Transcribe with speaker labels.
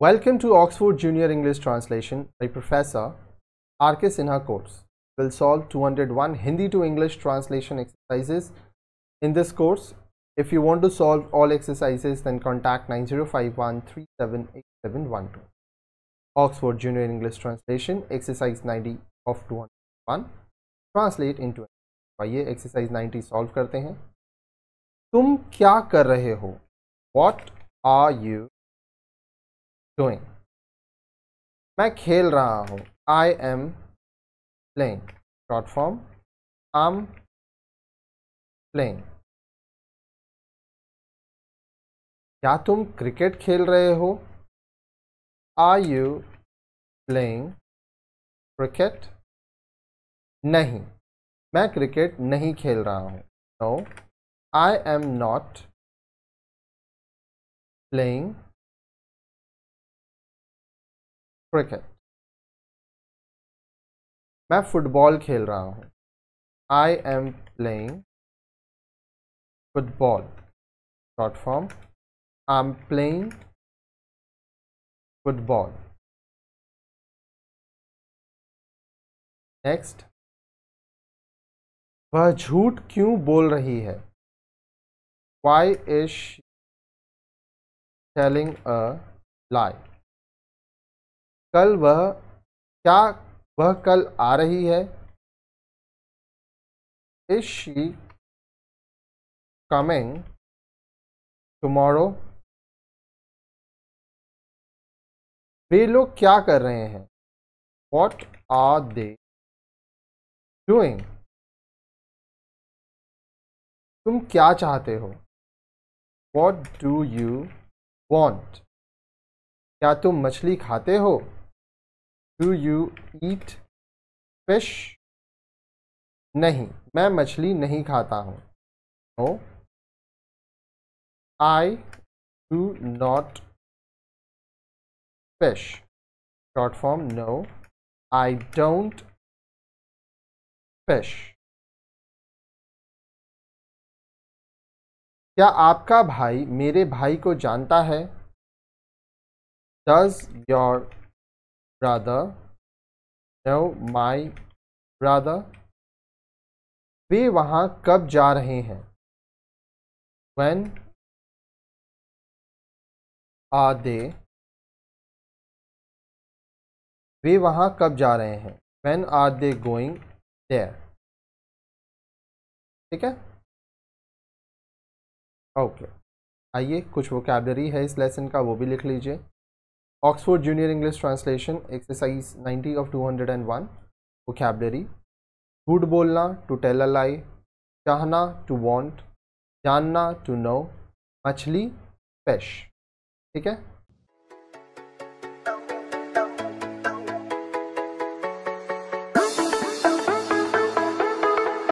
Speaker 1: Welcome to Oxford Junior English Translation by Professor R.K. Sinha course. We'll solve 201 Hindi to English translation exercises in this course. If you want to solve all exercises, then contact 9051378712. Oxford Junior English Translation, exercise 90 of 201. Translate into
Speaker 2: ये exercise 90 solve करते हैं तुम क्या कर रहे हो What are you? Doing मैं खेल रहा हूँ I am playing short form am playing क्या तुम क्रिकेट खेल रहे हो आर यू प्लेइंग क्रिकेट नहीं मैं क्रिकेट नहीं खेल रहा हूँ no I am not playing cricket मैं फुटबॉल खेल रहा हूँ I am playing football short form I am playing football next वह झूठ क्यों बोल रही है why is telling a lie कल वह क्या वह कल आ रही है इज शी कमिंग टमोरो वे लोग क्या कर रहे हैं वॉट आर दे डूइंग तुम क्या चाहते हो वॉट डू यू वॉन्ट क्या तुम मछली खाते हो डू यू ईट फिश नहीं मैं मछली नहीं खाता हूँ no I do not fish short form no i don't fish क्या आपका भाई मेरे भाई को जानता है does your brother. tell my brother. वे वहाँ कब जा रहे हैं When are they? वे वहाँ कब जा रहे हैं When are they going there? ठीक है ओके okay. आइए
Speaker 1: कुछ वोकेबलरी है इस लेसन का वो भी लिख लीजिए Oxford Junior English Translation exercise 90 of 201 vocabulary झूठ बोलना टू टेल अ लाई चाहना टू वांट जानना टू नो मछली फिश ठीक है